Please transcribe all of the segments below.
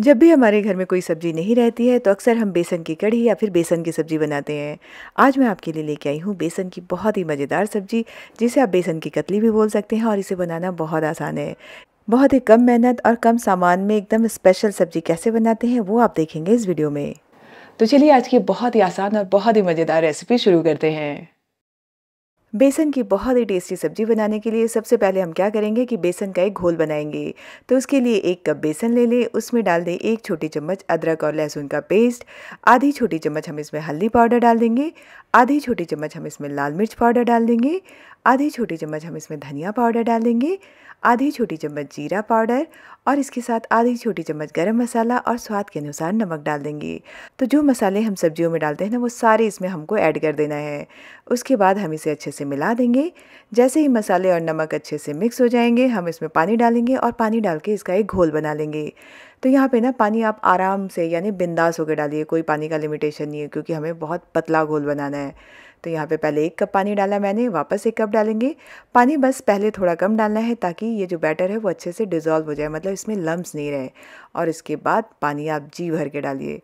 जब भी हमारे घर में कोई सब्जी नहीं रहती है तो अक्सर हम बेसन की कढ़ी या फिर बेसन की सब्जी बनाते हैं आज मैं आपके लिए लेके आई हूँ बेसन की बहुत ही मज़ेदार सब्जी जिसे आप बेसन की कतली भी बोल सकते हैं और इसे बनाना बहुत आसान है बहुत ही कम मेहनत और कम सामान में एकदम स्पेशल सब्जी कैसे बनाते हैं वो आप देखेंगे इस वीडियो में तो चलिए आज की बहुत ही आसान और बहुत ही मज़ेदार रेसिपी शुरू करते हैं बेसन की बहुत ही टेस्टी सब्जी बनाने के लिए सबसे पहले हम क्या करेंगे कि बेसन का एक घोल बनाएंगे तो उसके लिए एक कप बेसन ले लें उसमें डाल दें एक छोटी चम्मच अदरक और लहसुन का पेस्ट आधी छोटी चम्मच हम इसमें हल्दी पाउडर डाल देंगे आधी छोटी चम्मच हम इसमें लाल मिर्च पाउडर डाल देंगे आधी छोटी चम्मच हम इसमें धनिया पाउडर डाल देंगे आधी छोटी चम्मच जीरा पाउडर और इसके साथ आधी छोटी चम्मच गरम मसाला और स्वाद के अनुसार नमक डाल देंगे तो जो मसाले हम सब्जियों में डालते हैं ना वो सारे इसमें हमको ऐड कर देना है उसके बाद हम इसे अच्छे से मिला देंगे जैसे ही मसाले और नमक अच्छे से मिक्स हो जाएंगे हम इसमें पानी डालेंगे और पानी डाल के इसका एक घोल बना लेंगे तो यहाँ पे ना पानी आप आराम से यानी बिंदास होकर डालिए कोई पानी का लिमिटेशन नहीं है क्योंकि हमें बहुत पतला घोल बनाना है तो यहाँ पे पहले एक कप पानी डाला मैंने वापस एक कप डालेंगे पानी बस पहले थोड़ा कम डालना है ताकि ये जो बैटर है वो अच्छे से डिज़ोल्व हो जाए मतलब इसमें लम्ब नहीं रहे और इसके बाद पानी आप जी भर के डालिए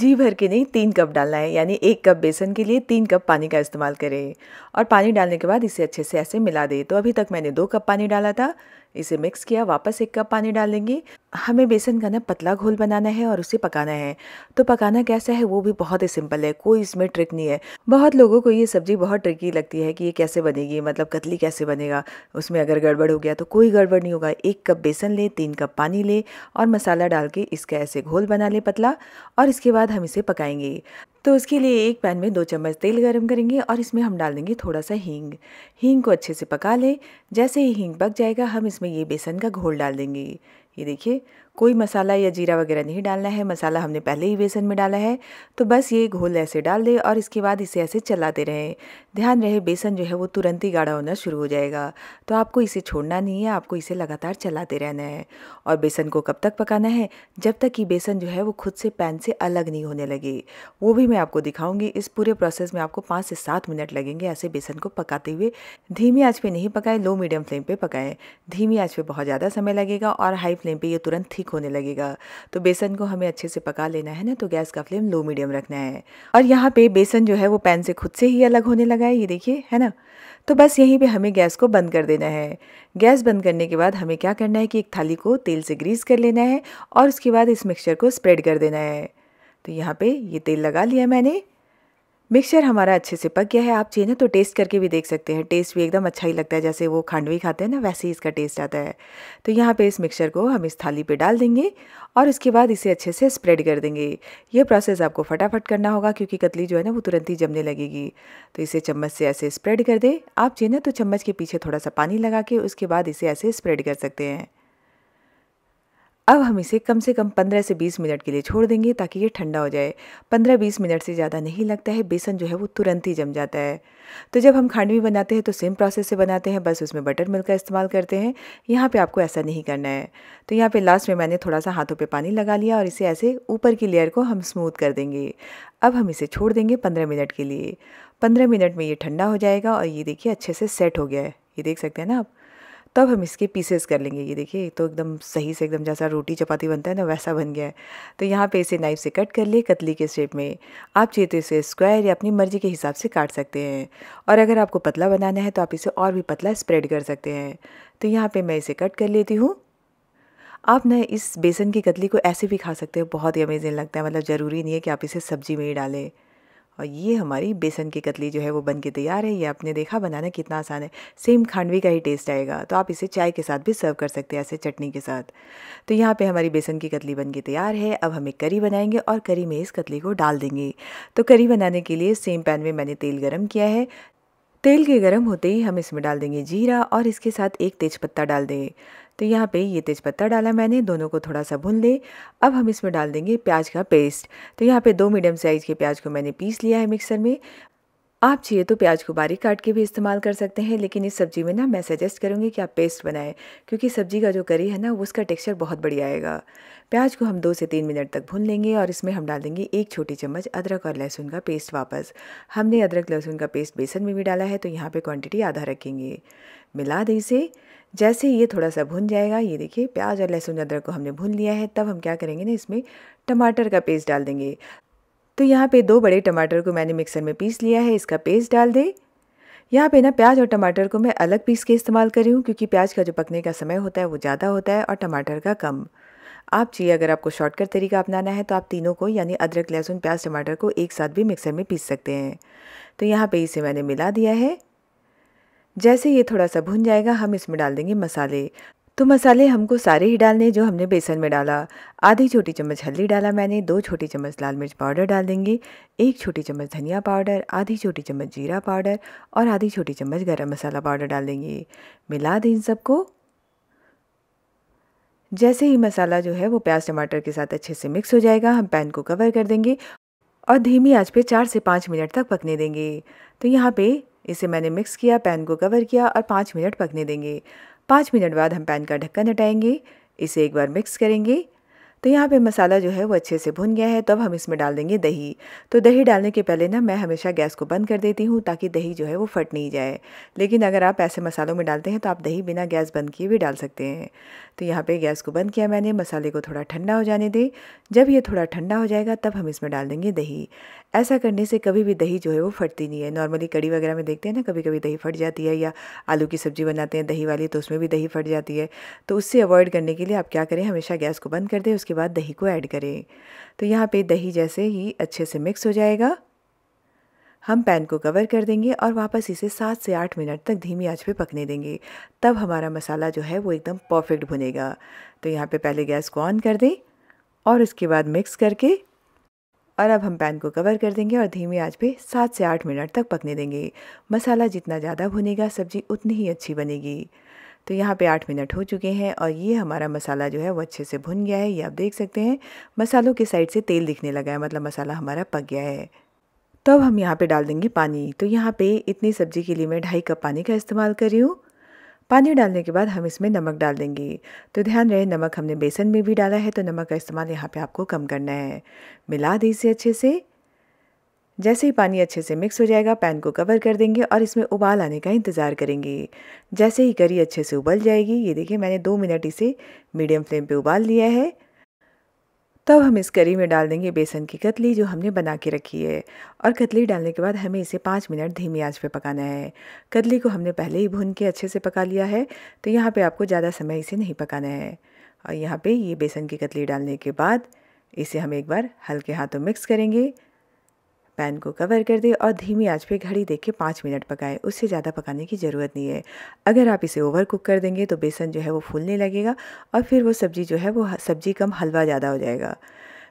जी भर के नहीं तीन कप डालना है यानी एक कप बेसन के लिए तीन कप पानी का इस्तेमाल करें और पानी डालने के बाद इसे अच्छे से ऐसे मिला दें तो अभी तक मैंने दो कप पानी डाला था इसे मिक्स किया वापस एक कप पानी डाल देंगे हमें बेसन का ना पतला घोल बनाना है और उसे पकाना है तो पकाना कैसा है वो भी बहुत ही सिंपल है कोई इसमें ट्रिक नहीं है बहुत लोगों को ये सब्ज़ी बहुत ट्रिकी लगती है कि ये कैसे बनेगी मतलब कतली कैसे बनेगा उसमें अगर गड़बड़ हो गया तो कोई गड़बड़ नहीं होगा एक कप बेसन ले तीन कप पानी ले और मसाला डाल के इसका ऐसे घोल बना ले पतला और इसके बाद हम इसे पकाएंगे तो उसके लिए एक पैन में दो चम्मच तेल गरम करेंगे और इसमें हम डाल देंगे थोड़ा सा हींग हींग को अच्छे से पका लें जैसे ही हींग पक जाएगा हम इसमें ये बेसन का घोल डाल देंगे ये देखिए कोई मसाला या जीरा वगैरह नहीं डालना है मसाला हमने पहले ही बेसन में डाला है तो बस ये घोल ऐसे डाल दें और इसके बाद इसे ऐसे चलाते रहें ध्यान रहे बेसन जो है वो तुरंत ही गाढ़ा होना शुरू हो जाएगा तो आपको इसे छोड़ना नहीं है आपको इसे लगातार चलाते रहना है और बेसन को कब तक पकाना है जब तक कि बेसन जो है वो खुद से पैन से अलग नहीं होने लगे वो भी मैं आपको दिखाऊंगी इस पूरे प्रोसेस में आपको पाँच से सात मिनट लगेंगे ऐसे बेसन को पकाते हुए धीमी आँच पर नहीं पकाएं लो मीडियम फ्लेम पर पकाएँ धीमी आँच पर बहुत ज़्यादा समय लगेगा और हाई फ्लेम पर ये तुरंत ठीक होने लगेगा तो बेसन को हमें अच्छे से पका लेना है ना तो गैस का फ्लेम लो मीडियम रखना है और यहाँ पे बेसन जो है वो पैन से खुद से ही अलग होने लगा है ये देखिए है ना तो बस यहीं पे हमें गैस को बंद कर देना है गैस बंद करने के बाद हमें क्या करना है कि एक थाली को तेल से ग्रीस कर लेना है और उसके बाद इस मिक्सचर को स्प्रेड कर देना है तो यहाँ पे ये तेल लगा लिया मैंने मिक्सचर हमारा अच्छे से पक गया है आप चाहिए ना तो टेस्ट करके भी देख सकते हैं टेस्ट भी एकदम अच्छा ही लगता है जैसे वो खांडवी खाते हैं ना वैसे ही इसका टेस्ट आता है तो यहाँ पे इस मिक्सचर को हम इस थाली पे डाल देंगे और उसके बाद इसे अच्छे से स्प्रेड कर देंगे ये प्रोसेस आपको फटाफट करना होगा क्योंकि कतली जो है ना वो तुरंत ही जमने लगेगी तो इसे चम्मच से ऐसे स्प्रेड कर दें आप चाहिए ना तो चम्मच के पीछे थोड़ा सा पानी लगा के उसके बाद इसे ऐसे स्प्रेड कर सकते हैं अब हम इसे कम से कम 15 से 20 मिनट के लिए छोड़ देंगे ताकि ये ठंडा हो जाए 15-20 मिनट से ज़्यादा नहीं लगता है बेसन जो है वो तुरंत ही जम जाता है तो जब हम खांडवी बनाते हैं तो सेम प्रोसेस से बनाते हैं बस उसमें बटर मिल्क का इस्तेमाल करते हैं यहाँ पर आपको ऐसा नहीं करना है तो यहाँ पर लास्ट में मैंने थोड़ा सा हाथों पर पानी लगा लिया और इसे ऐसे ऊपर की लेयर को हम स्मूथ कर देंगे अब हम इसे छोड़ देंगे पंद्रह मिनट के लिए पंद्रह मिनट में ये ठंडा हो जाएगा और ये देखिए अच्छे से सेट हो गया है ये देख सकते हैं ना आप तब हम इसके पीसेस कर लेंगे ये देखिए तो एकदम सही से एकदम जैसा रोटी चपाती बनता है ना वैसा बन गया है तो यहाँ पे इसे नाइफ से कट कर लिए कतली के शेप में आप चाहिए तो इसे स्क्वायर या अपनी मर्जी के हिसाब से काट सकते हैं और अगर आपको पतला बनाना है तो आप इसे और भी पतला स्प्रेड कर सकते हैं तो यहाँ पर मैं इसे कट कर लेती हूँ आप ना इस बेसन की कतली को ऐसे भी खा सकते हो बहुत ही अमेजिंग लगता है मतलब ज़रूरी नहीं है कि आप इसे सब्जी में ही डालें और ये हमारी बेसन की कतली जो है वो बन के तैयार है ये आपने देखा बनाना कितना आसान है सेम खांडवी का ही टेस्ट आएगा तो आप इसे चाय के साथ भी सर्व कर सकते हैं ऐसे चटनी के साथ तो यहाँ पे हमारी बेसन की कतली बन के तैयार है अब हम एक करी बनाएंगे और करी में इस कतली को डाल देंगे तो करी बनाने के लिए सेम पैन में मैंने तेल गर्म किया है तेल के गर्म होते ही हम इसमें डाल देंगे जीरा और इसके साथ एक तेज़पत्ता डाल देंगे तो यहाँ पे ये तेज़पत्ता डाला मैंने दोनों को थोड़ा सा भून ले अब हम इसमें डाल देंगे प्याज का पेस्ट तो यहाँ पे दो मीडियम साइज़ के प्याज को मैंने पीस लिया है मिक्सर में आप चाहिए तो प्याज को बारीक काट के भी इस्तेमाल कर सकते हैं लेकिन इस सब्ज़ी में ना मैं सजेस्ट करूँगी कि आप पेस्ट बनाएं क्योंकि सब्ज़ी का जो करी है ना उसका टेक्सचर बहुत बढ़िया आएगा प्याज को हम दो से तीन मिनट तक भून लेंगे और इसमें हम डाल देंगे एक छोटी चम्मच अदरक और लहसुन का पेस्ट वापस हमने अदरक लहसुन का पेस्ट बेसन में भी डाला है तो यहाँ पर क्वान्टिटी आधा रखेंगे मिला दें इसे जैसे ये थोड़ा सा भुन जाएगा ये देखिए प्याज और लहसुन अदरक को हमने भून लिया है तब हम क्या करेंगे ना इसमें टमाटर का पेस्ट डाल देंगे तो यहाँ पे दो बड़े टमाटर को मैंने मिक्सर में पीस लिया है इसका पेस्ट डाल दें यहाँ पे ना प्याज और टमाटर को मैं अलग पीस के इस्तेमाल कर रही हूँ क्योंकि प्याज का जो पकने का समय होता है वो ज़्यादा होता है और टमाटर का कम आप चाहिए अगर आपको शॉर्टकट तरीका अपनाना है तो आप तीनों को यानी अदरक लहसुन प्याज टमाटर को एक साथ भी मिक्सर में पीस सकते हैं तो यहाँ पे इसे मैंने मिला दिया है जैसे ये थोड़ा सा भुन जाएगा हम इसमें डाल देंगे मसाले तो मसाले हमको सारे ही डालने जो हमने बेसन में डाला आधी छोटी चम्मच हल्दी डाला मैंने दो छोटी चम्मच लाल मिर्च पाउडर डाल देंगे एक छोटी चम्मच धनिया पाउडर आधी छोटी चम्मच जीरा पाउडर और आधी छोटी चम्मच गरम मसाला पाउडर डाल देंगे मिला दें इन सबको जैसे ही मसाला जो है वो प्याज टमाटर के साथ अच्छे से मिक्स हो जाएगा हम पैन को कवर कर देंगे और धीमी आँच पर चार से पाँच मिनट तक पकने देंगे तो यहाँ पे इसे मैंने मिक्स किया पैन को कवर किया और पाँच मिनट पकने देंगे पाँच मिनट बाद हम पैन का ढक्कन हटाएंगे इसे एक बार मिक्स करेंगे तो यहाँ पे मसाला जो है वो अच्छे से भुन गया है तब हम इसमें डाल देंगे दही तो दही डालने के पहले ना मैं हमेशा गैस को बंद कर देती हूँ ताकि दही जो है वो फट नहीं जाए लेकिन अगर आप ऐसे मसालों में डालते हैं तो आप दही बिना गैस बंद किए भी डाल सकते हैं तो यहाँ पर गैस को बंद किया मैंने मसाले को थोड़ा ठंडा हो जाने दें जब ये थोड़ा ठंडा हो जाएगा तब हम इसमें डाल देंगे दही ऐसा करने से कभी भी दही जो है वो फटती नहीं है नॉर्मली कड़ी वगैरह में देखते हैं ना कभी कभी दही फट जाती है या आलू की सब्ज़ी बनाते हैं दही वाली तो उसमें भी दही फट जाती है तो उससे अवॉइड करने के लिए आप क्या करें हमेशा गैस को बंद कर दें उसके उसके बाद दही को ऐड करें तो यहाँ पे दही जैसे ही अच्छे से मिक्स हो जाएगा हम पैन को कवर कर देंगे और वापस इसे सात से आठ मिनट तक धीमी आंच पे पकने देंगे तब हमारा मसाला जो है वो एकदम परफेक्ट भुनेगा तो यहाँ पे पहले गैस को ऑन कर दें और उसके बाद मिक्स करके और अब हम पैन को कवर कर देंगे और धीमी आंच पे सात से आठ मिनट तक पकने देंगे मसाला जितना ज़्यादा भुनेगा सब्ज़ी उतनी ही अच्छी बनेगी तो यहाँ पे आठ मिनट हो चुके हैं और ये हमारा मसाला जो है वो अच्छे से भुन गया है ये आप देख सकते हैं मसालों के साइड से तेल दिखने लगा है मतलब मसाला हमारा पक गया है तब तो हम यहाँ पे डाल देंगे पानी तो यहाँ पे इतनी सब्ज़ी के लिए मैं ढाई कप पानी का इस्तेमाल कर रही हूँ पानी डालने के बाद हम इसमें नमक डाल देंगे तो ध्यान रहे नमक हमने बेसन में भी डाला है तो नमक का इस्तेमाल यहाँ पे आपको कम करना है मिला दीजिए अच्छे से जैसे ही पानी अच्छे से मिक्स हो जाएगा पैन को कवर कर देंगे और इसमें उबाल आने का इंतज़ार करेंगे जैसे ही करी अच्छे से उबल जाएगी ये देखिए मैंने दो मिनट इसे मीडियम फ्लेम पे उबाल लिया है तब हम इस करी में डाल देंगे बेसन की कतली जो हमने बना के रखी है और कतली डालने के बाद हमें इसे पाँच मिनट धीमी आंच पे पकाना है कतली को हमने पहले ही भून के अच्छे से पका लिया है तो यहाँ पे आपको ज़्यादा समय इसे नहीं पकाना है और यहाँ पे ये बेसन की कतली डालने के बाद इसे हम एक बार हल्के हाथों मिक्स करेंगे पैन को कवर कर दें और धीमी आंच पे घड़ी देख के पाँच मिनट पकाएं उससे ज़्यादा पकाने की ज़रूरत नहीं है अगर आप इसे ओवर कुक कर देंगे तो बेसन जो है वो फूलने लगेगा और फिर वो सब्ज़ी जो है वो सब्ज़ी कम हलवा ज़्यादा हो जाएगा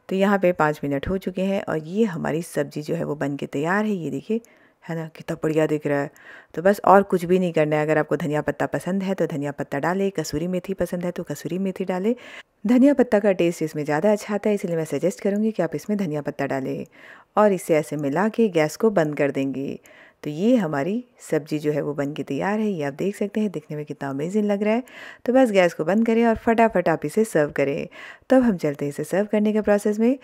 तो यहाँ पे पाँच मिनट हो चुके हैं और ये हमारी सब्ज़ी जो है वो बन के तैयार है ये देखिए है ना कितना बढ़िया दिख रहा है तो बस और कुछ भी नहीं करना है अगर आपको धनिया पत्ता पसंद है तो धनिया पत्ता डालें कसूरी मेथी पसंद है तो कसूरी मेथी डालें धनिया पत्ता का टेस्ट इसमें ज़्यादा अच्छा आता है इसलिए मैं सजेस्ट करूँगी कि आप इसमें धनिया पत्ता डालें और इसे ऐसे मिला के गैस को बंद कर देंगे तो ये हमारी सब्जी जो है वो बन के तैयार है ये आप देख सकते हैं दिखने में कितना अमेजिंग लग रहा है तो बस गैस को बंद करें और फटाफट आप इसे सर्व करें तब हम चलते हैं इसे सर्व करने के प्रोसेस में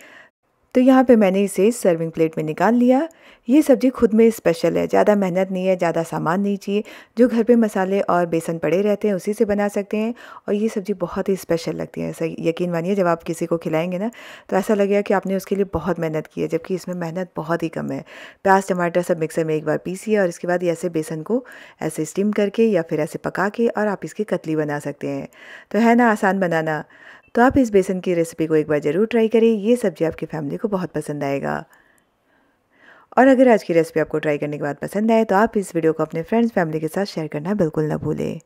तो यहाँ पे मैंने इसे सर्विंग प्लेट में निकाल लिया ये सब्ज़ी खुद में स्पेशल है ज़्यादा मेहनत नहीं है ज़्यादा सामान नहीं चाहिए जो घर पे मसाले और बेसन पड़े रहते हैं उसी से बना सकते हैं और ये सब्ज़ी बहुत ही स्पेशल लगती है ऐसा यकीन मानिए जब आप किसी को खिलाएंगे ना तो ऐसा लगेगा कि आपने उसके लिए बहुत मेहनत की है जबकि इसमें मेहनत बहुत ही कम है प्याज टमाटर सब मिक्सर में एक बार पीसिए और इसके बाद ऐसे बेसन को ऐसे स्टीम करके या फिर ऐसे पका के और आप इसकी कतली बना सकते हैं तो है ना आसान बनाना तो आप इस बेसन की रेसिपी को एक बार ज़रूर ट्राई करें ये सब्जी आपकी फैमिली को बहुत पसंद आएगा और अगर आज की रेसिपी आपको ट्राई करने के बाद पसंद आए तो आप इस वीडियो को अपने फ्रेंड्स फैमिली के साथ शेयर करना बिल्कुल ना भूलें